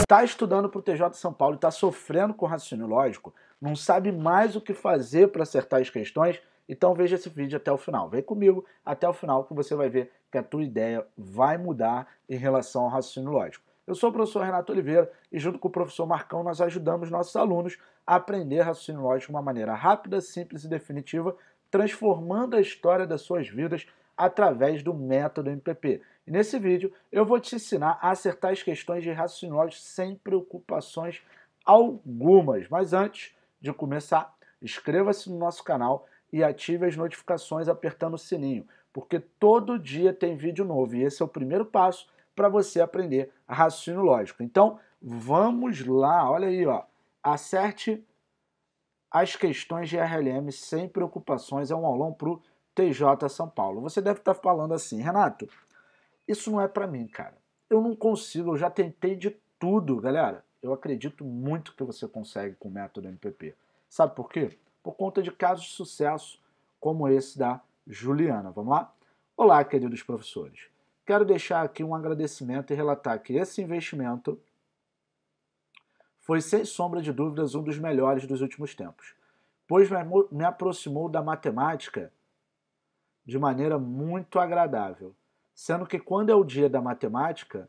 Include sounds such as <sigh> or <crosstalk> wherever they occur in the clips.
Está estudando para o TJ São Paulo e está sofrendo com raciocínio lógico, não sabe mais o que fazer para acertar as questões, então veja esse vídeo até o final. Vem comigo até o final que você vai ver que a tua ideia vai mudar em relação ao raciocínio lógico. Eu sou o professor Renato Oliveira e junto com o professor Marcão nós ajudamos nossos alunos a aprender raciocínio lógico de uma maneira rápida, simples e definitiva, transformando a história das suas vidas através do método MPP. E nesse vídeo eu vou te ensinar a acertar as questões de raciocínio lógico sem preocupações algumas. Mas antes de começar, inscreva-se no nosso canal e ative as notificações apertando o sininho, porque todo dia tem vídeo novo e esse é o primeiro passo para você aprender raciocínio lógico. Então, vamos lá, olha aí, ó. Acerte as questões de RLM sem preocupações, é um aulão para o TJ São Paulo. Você deve estar tá falando assim, Renato, isso não é para mim, cara. Eu não consigo, eu já tentei de tudo, galera. Eu acredito muito que você consegue com o método MPP. Sabe por quê? Por conta de casos de sucesso como esse da Juliana. Vamos lá? Olá, queridos professores. Quero deixar aqui um agradecimento e relatar que esse investimento foi, sem sombra de dúvidas, um dos melhores dos últimos tempos, pois me aproximou da matemática de maneira muito agradável Sendo que quando é o dia da matemática,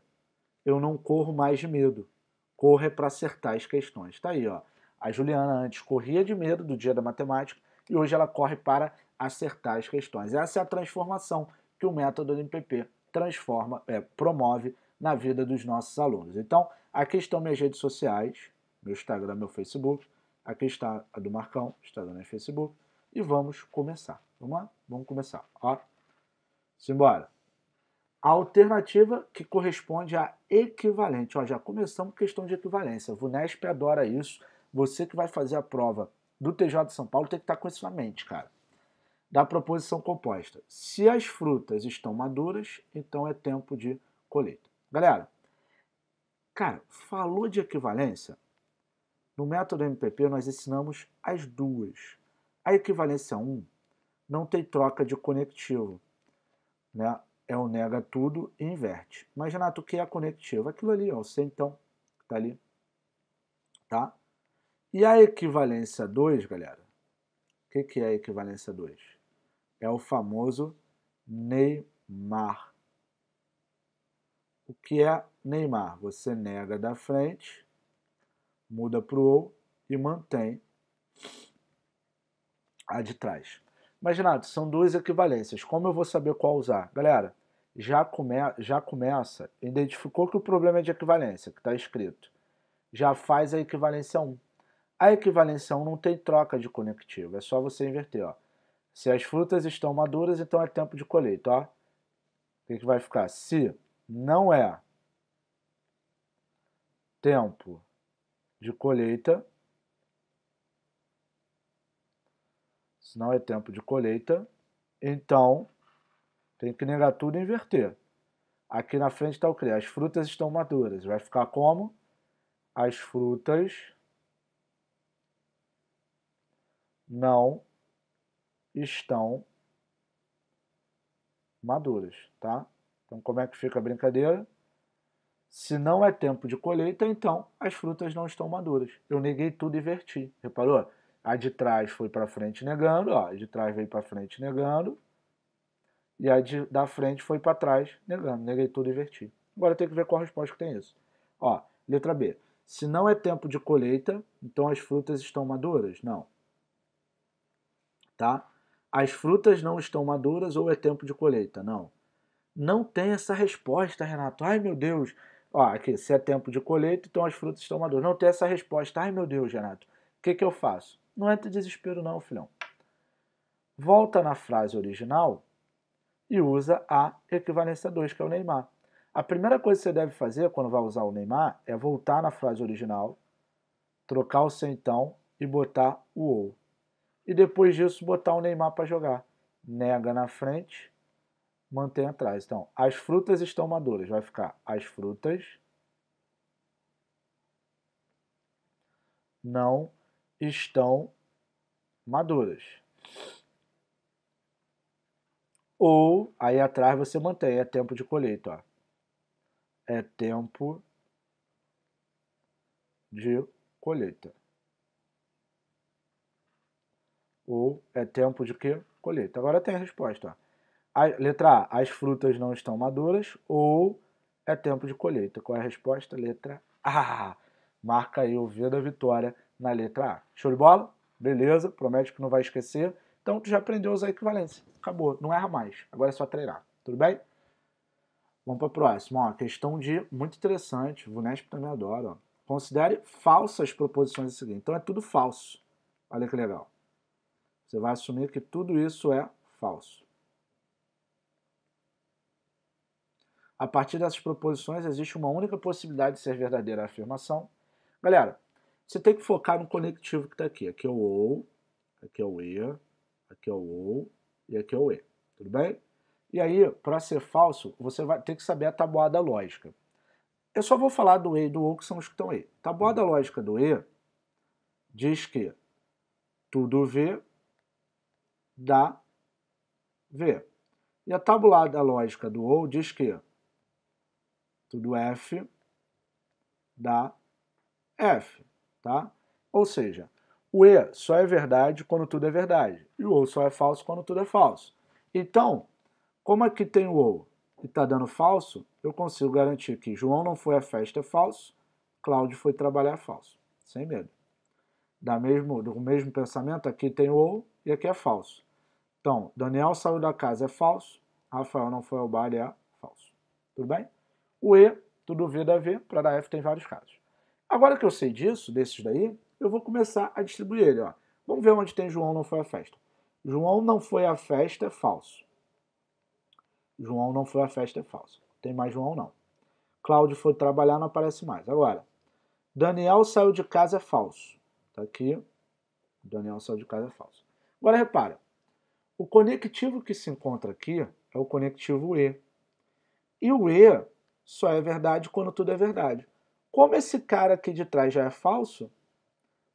eu não corro mais de medo. Corro é para acertar as questões. Tá aí, ó. A Juliana antes corria de medo do dia da matemática e hoje ela corre para acertar as questões. Essa é a transformação que o método do MPP transforma, é, promove na vida dos nossos alunos. Então, aqui estão minhas redes sociais, meu Instagram, meu Facebook. Aqui está a do Marcão, Instagram e Facebook. E vamos começar. Vamos lá? Vamos começar. Ó, simbora a alternativa que corresponde à equivalente. Ó, já começamos questão de equivalência. O VUNESP adora isso. Você que vai fazer a prova do TJ de São Paulo tem que estar com isso na mente, cara. Da proposição composta. Se as frutas estão maduras, então é tempo de colheita. Galera, cara, falou de equivalência? No método MPP nós ensinamos as duas. A equivalência 1 não tem troca de conectivo. Né? é o nega tudo e inverte. Mas, Renato, o que é a conectiva? Aquilo ali, ó, o C então, tá ali. Tá? E a equivalência 2, galera? O que, que é a equivalência 2? É o famoso Neymar. O que é Neymar? Você nega da frente, muda para o ou e mantém a de trás. Imaginado, são duas equivalências. Como eu vou saber qual usar? Galera, já, come, já começa, identificou que o problema é de equivalência, que está escrito. Já faz a equivalência 1. A equivalência 1 não tem troca de conectivo, é só você inverter. Ó. Se as frutas estão maduras, então é tempo de colheita. O que, que vai ficar? Se não é tempo de colheita, se não é tempo de colheita, então tem que negar tudo e inverter. Aqui na frente está o quê? As frutas estão maduras. Vai ficar como? As frutas não estão maduras, tá? Então como é que fica a brincadeira? Se não é tempo de colheita, então as frutas não estão maduras. Eu neguei tudo e inverti. Reparou? A de trás foi para frente negando, ó, a de trás veio para frente negando. E a de, da frente foi para trás negando. Neguei tudo e inverti. Agora tem que ver qual a resposta que tem isso. Ó, letra B. Se não é tempo de colheita, então as frutas estão maduras? Não. Tá? As frutas não estão maduras ou é tempo de colheita? Não. Não tem essa resposta, Renato. Ai, meu Deus. Ó, aqui, se é tempo de colheita, então as frutas estão maduras. Não tem essa resposta. Ai, meu Deus, Renato. O que, que eu faço? Não é desespero não, filhão. Volta na frase original e usa a equivalência 2, que é o Neymar. A primeira coisa que você deve fazer quando vai usar o Neymar é voltar na frase original, trocar o seu então e botar o ou. E depois disso botar o Neymar para jogar. Nega na frente, mantém atrás. Então, as frutas estão maduras. Vai ficar as frutas não estão maduras. Ou aí atrás você mantém, é tempo de colheita. Ó. É tempo de colheita. Ou é tempo de que? Colheita. Agora tem a resposta. A, letra A, as frutas não estão maduras ou é tempo de colheita. Qual é a resposta? Letra A. Marca aí o V da vitória na letra A. Show de bola? Beleza, promete que não vai esquecer. Então tu já aprendeu a usar a equivalência. Acabou, não erra mais. Agora é só treinar. Tudo bem? Vamos para a próxima. Ó, questão de muito interessante. O Vunesp também adora. Considere falsas proposições a seguir. Então é tudo falso. Olha que legal. Você vai assumir que tudo isso é falso. A partir dessas proposições, existe uma única possibilidade de ser verdadeira a afirmação. Galera, você tem que focar no conectivo que está aqui. Aqui é o OU, aqui é o E, aqui é o OU e aqui é o E. Tudo bem? E aí, para ser falso, você vai ter que saber a tabuada lógica. Eu só vou falar do E e do OU, que são os que estão aí. Tabuada lógica do E diz que tudo V dá V. E a tabulada lógica do OU diz que tudo F dá F tá? Ou seja, o E só é verdade quando tudo é verdade, e o OU só é falso quando tudo é falso. Então, como aqui é tem o OU e está dando falso, eu consigo garantir que João não foi à festa é falso, Cláudio foi trabalhar falso, sem medo. Da mesmo, do mesmo pensamento, aqui tem o OU e aqui é falso. Então, Daniel saiu da casa é falso, Rafael não foi ao baile é falso. Tudo bem? O E, tudo V da V, para dar F tem vários casos. Agora que eu sei disso, desses daí, eu vou começar a distribuir ele. Ó. Vamos ver onde tem João não foi à festa. João não foi à festa é falso. João não foi à festa é falso. Tem mais João não. Cláudio foi trabalhar, não aparece mais. Agora, Daniel saiu de casa é falso. Está aqui. Daniel saiu de casa é falso. Agora repara. O conectivo que se encontra aqui é o conectivo E. E o E só é verdade quando tudo é verdade. Como esse cara aqui de trás já é falso,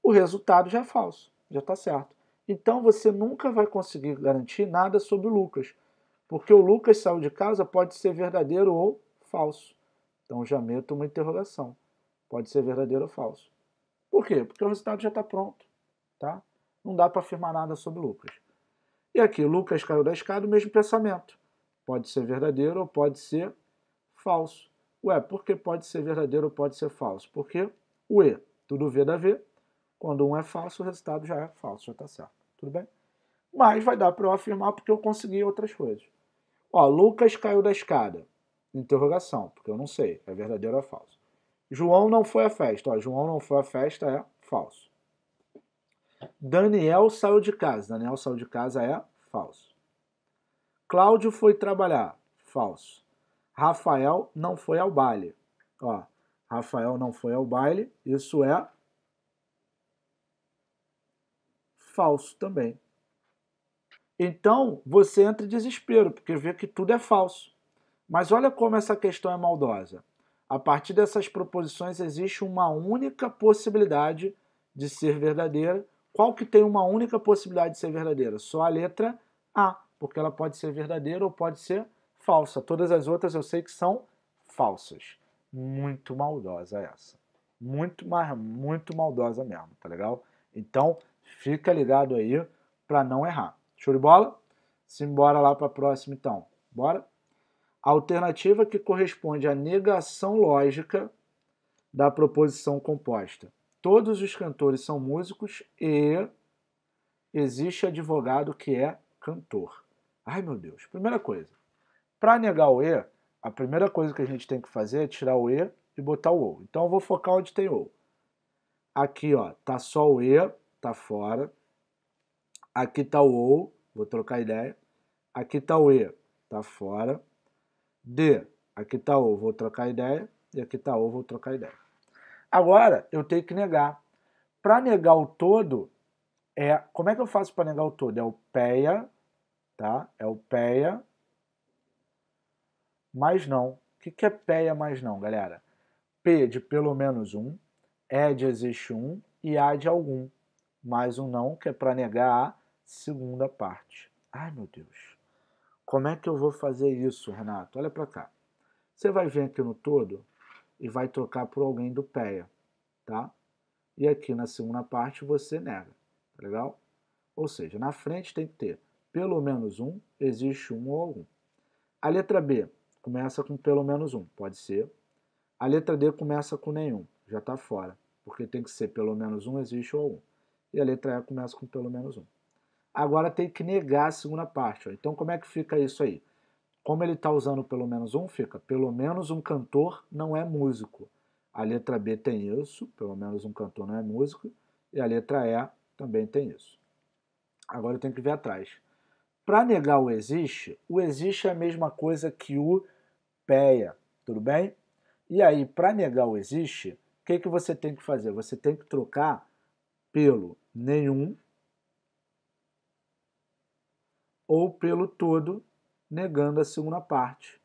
o resultado já é falso, já está certo. Então você nunca vai conseguir garantir nada sobre o Lucas, porque o Lucas saiu de casa pode ser verdadeiro ou falso. Então já meto uma interrogação. Pode ser verdadeiro ou falso. Por quê? Porque o resultado já está pronto. Tá? Não dá para afirmar nada sobre o Lucas. E aqui, Lucas caiu da escada, o mesmo pensamento. Pode ser verdadeiro ou pode ser falso. Ué, porque pode ser verdadeiro ou pode ser falso? Porque o E, tudo V dá V. Quando um é falso, o resultado já é falso, já está certo. Tudo bem? Mas vai dar para eu afirmar porque eu consegui outras coisas. Ó, Lucas caiu da escada. Interrogação, porque eu não sei, é verdadeiro ou é falso. João não foi à festa. Ó, João não foi à festa é falso. Daniel saiu de casa. Daniel saiu de casa é falso. Cláudio foi trabalhar. Falso. Rafael não foi ao baile. Ó, Rafael não foi ao baile, isso é falso também. Então, você entra em desespero, porque vê que tudo é falso. Mas olha como essa questão é maldosa. A partir dessas proposições existe uma única possibilidade de ser verdadeira. Qual que tem uma única possibilidade de ser verdadeira? Só a letra A, porque ela pode ser verdadeira ou pode ser falsa falsa. Todas as outras eu sei que são falsas. Muito maldosa essa. Muito, mas muito maldosa mesmo, tá legal? Então, fica ligado aí para não errar. Show de bola? Simbora lá para a próxima então. Bora? alternativa que corresponde à negação lógica da proposição composta. Todos os cantores são músicos e existe advogado que é cantor. Ai meu Deus. Primeira coisa, para negar o E, a primeira coisa que a gente tem que fazer é tirar o E e botar o OU. Então eu vou focar onde tem OU. Aqui, ó, tá só o E, tá fora. Aqui tá o OU, vou trocar ideia. Aqui tá o E, tá fora. D, aqui tá o, vou trocar ideia. E aqui tá o, vou trocar ideia. Agora, eu tenho que negar. Para negar o todo, é, como é que eu faço para negar o todo? É o PEA, tá? É o PEA mas não. O que, que é PEA mais não, galera? P de pelo menos um, E de existe um e A de algum. Mais um não, que é para negar a segunda parte. Ai, meu Deus. Como é que eu vou fazer isso, Renato? Olha para cá. Você vai vir aqui no todo e vai trocar por alguém do PEA, tá? E aqui na segunda parte você nega, tá legal? Ou seja, na frente tem que ter pelo menos um, existe um ou algum. A letra B, começa com pelo menos um, pode ser. A letra D começa com nenhum, já está fora, porque tem que ser pelo menos um, existe ou um. E a letra E começa com pelo menos um. Agora tem que negar a segunda parte. Ó. Então como é que fica isso aí? Como ele está usando pelo menos um, fica pelo menos um cantor não é músico. A letra B tem isso, pelo menos um cantor não é músico. E a letra E também tem isso. Agora eu tenho que ver atrás. Para negar o existe, o existe é a mesma coisa que o peia, tudo bem? E aí, para negar o existe, o que, que você tem que fazer? Você tem que trocar pelo nenhum ou pelo todo, negando a segunda parte.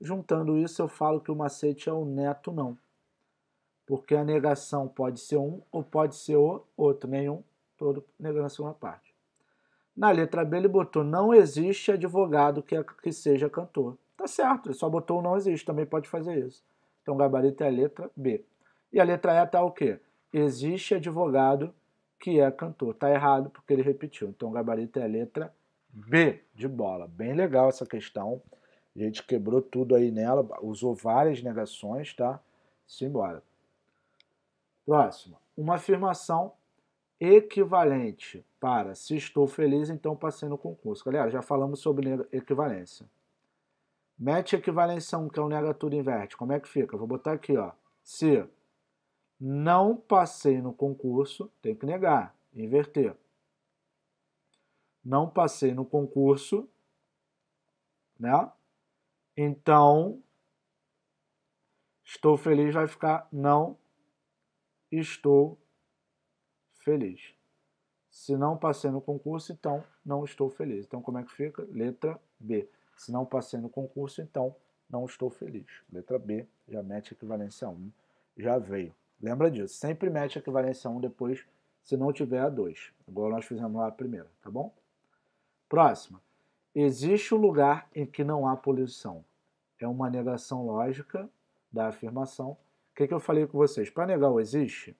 Juntando isso, eu falo que o macete é o neto não. Porque a negação pode ser um ou pode ser o outro, nenhum, todo negando a segunda parte. Na letra B ele botou não existe advogado que, que seja cantor. Tá certo, ele só botou não existe, também pode fazer isso. Então o gabarito é a letra B. E a letra E tá o quê? Existe advogado que é cantor. Tá errado porque ele repetiu. Então o gabarito é a letra B de bola. Bem legal essa questão. A gente quebrou tudo aí nela, usou várias negações, tá? Simbora. Próximo. Uma afirmação equivalente para se estou feliz, então passei no concurso. Galera, já falamos sobre equivalência. Mete equivalência 1, que é o tudo inverte. Como é que fica? Vou botar aqui, ó. Se não passei no concurso, tem que negar, inverter. Não passei no concurso, né? Então, estou feliz vai ficar não estou feliz. Se não passei no concurso, então não estou feliz. Então, como é que fica? Letra B. Se não passei no concurso, então não estou feliz. Letra B já mete equivalência a 1, já veio. Lembra disso, sempre mete equivalência a 1 depois, se não tiver a 2, igual nós fizemos lá a primeira, tá bom? Próxima. Existe o um lugar em que não há poluição. É uma negação lógica da afirmação. O que, que eu falei com vocês? Para negar o existe,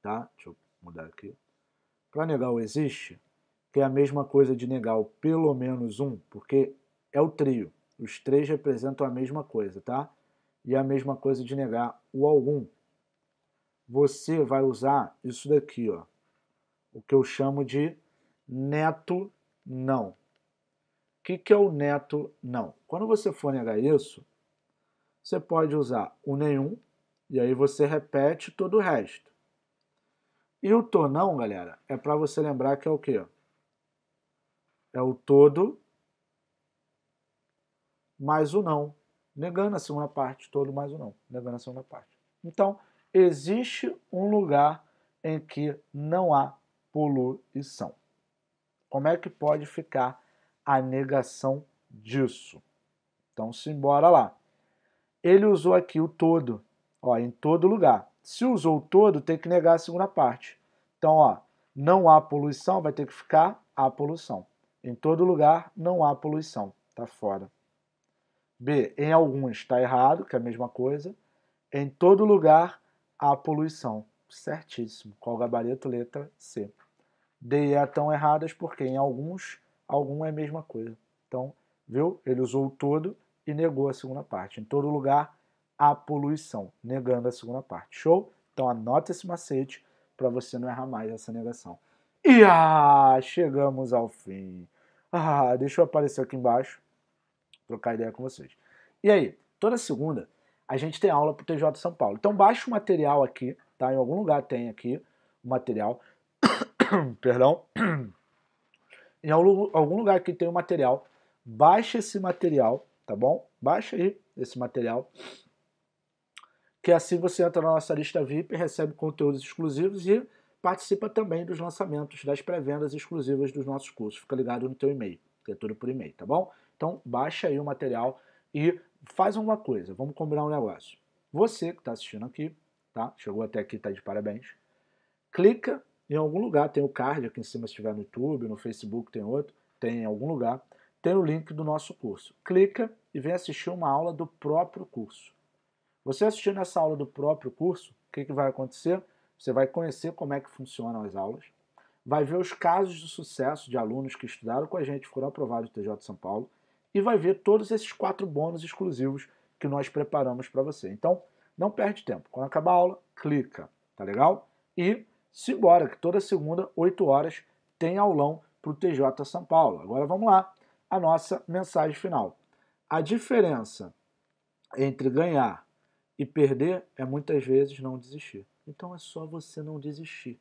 tá? Deixa eu mudar aqui. Para negar o existe, que é a mesma coisa de negar o pelo menos um, porque é o trio. Os três representam a mesma coisa, tá? E é a mesma coisa de negar o algum. Você vai usar isso daqui, ó. O que eu chamo de neto não. O que, que é o neto não? Quando você for negar isso, você pode usar o nenhum, e aí você repete todo o resto. E o to não, galera, é para você lembrar que é o quê? É o todo mais o não, negando a segunda parte, todo mais o não, negando a segunda parte. Então, existe um lugar em que não há poluição. Como é que pode ficar a negação disso? Então, simbora lá. Ele usou aqui o todo, ó, em todo lugar. Se usou todo, tem que negar a segunda parte. Então, ó, não há poluição, vai ter que ficar a poluição. Em todo lugar não há poluição, tá fora. B, em alguns está errado, que é a mesma coisa. Em todo lugar há poluição. Certíssimo. Qual gabarito? Letra C. D e E estão erradas porque em alguns, algum é a mesma coisa. Então, viu? Ele usou o todo e negou a segunda parte. Em todo lugar a poluição, negando a segunda parte. Show? Então anota esse macete para você não errar mais essa negação. E ah, chegamos ao fim. Ah, deixa eu aparecer aqui embaixo, trocar ideia com vocês. E aí, toda segunda a gente tem aula para o TJ São Paulo. Então baixa o material aqui, tá? Em algum lugar tem aqui o material. <coughs> Perdão. <coughs> em algum lugar aqui tem o material. Baixa esse material, tá bom? Baixa aí esse material que assim você entra na nossa lista VIP, recebe conteúdos exclusivos e participa também dos lançamentos, das pré-vendas exclusivas dos nossos cursos. Fica ligado no teu e-mail, que é tudo por e-mail, tá bom? Então baixa aí o material e faz alguma coisa, vamos combinar um negócio. Você que está assistindo aqui, tá? Chegou até aqui, tá de parabéns. Clica em algum lugar, tem o card aqui em cima se estiver no YouTube, no Facebook tem outro, tem em algum lugar, tem o link do nosso curso. Clica e vem assistir uma aula do próprio curso. Você assistindo essa aula do próprio curso, o que, que vai acontecer? Você vai conhecer como é que funcionam as aulas, vai ver os casos de sucesso de alunos que estudaram com a gente, foram aprovados do TJ São Paulo, e vai ver todos esses quatro bônus exclusivos que nós preparamos para você. Então, não perde tempo. Quando acabar a aula, clica, tá legal? E simbora, que toda segunda, 8 horas, tem aulão para o TJ São Paulo. Agora vamos lá, a nossa mensagem final. A diferença entre ganhar e perder é muitas vezes não desistir. Então é só você não desistir.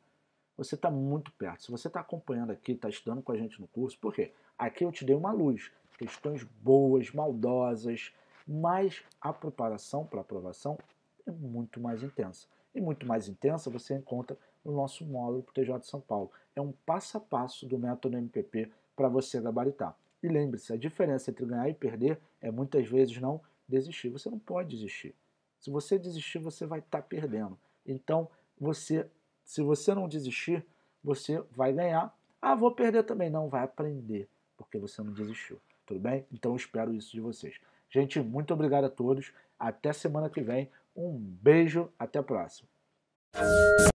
Você está muito perto. Se você está acompanhando aqui, está estudando com a gente no curso, por quê? Aqui eu te dei uma luz. Questões boas, maldosas, mas a preparação para a aprovação é muito mais intensa. E muito mais intensa você encontra no nosso módulo para TJ de São Paulo. É um passo a passo do método MPP para você gabaritar. E lembre-se, a diferença entre ganhar e perder é muitas vezes não desistir. Você não pode desistir. Se você desistir, você vai estar tá perdendo. Então, você, se você não desistir, você vai ganhar. Ah, vou perder também. Não, vai aprender, porque você não desistiu. Tudo bem? Então, eu espero isso de vocês. Gente, muito obrigado a todos. Até semana que vem. Um beijo, até a próxima.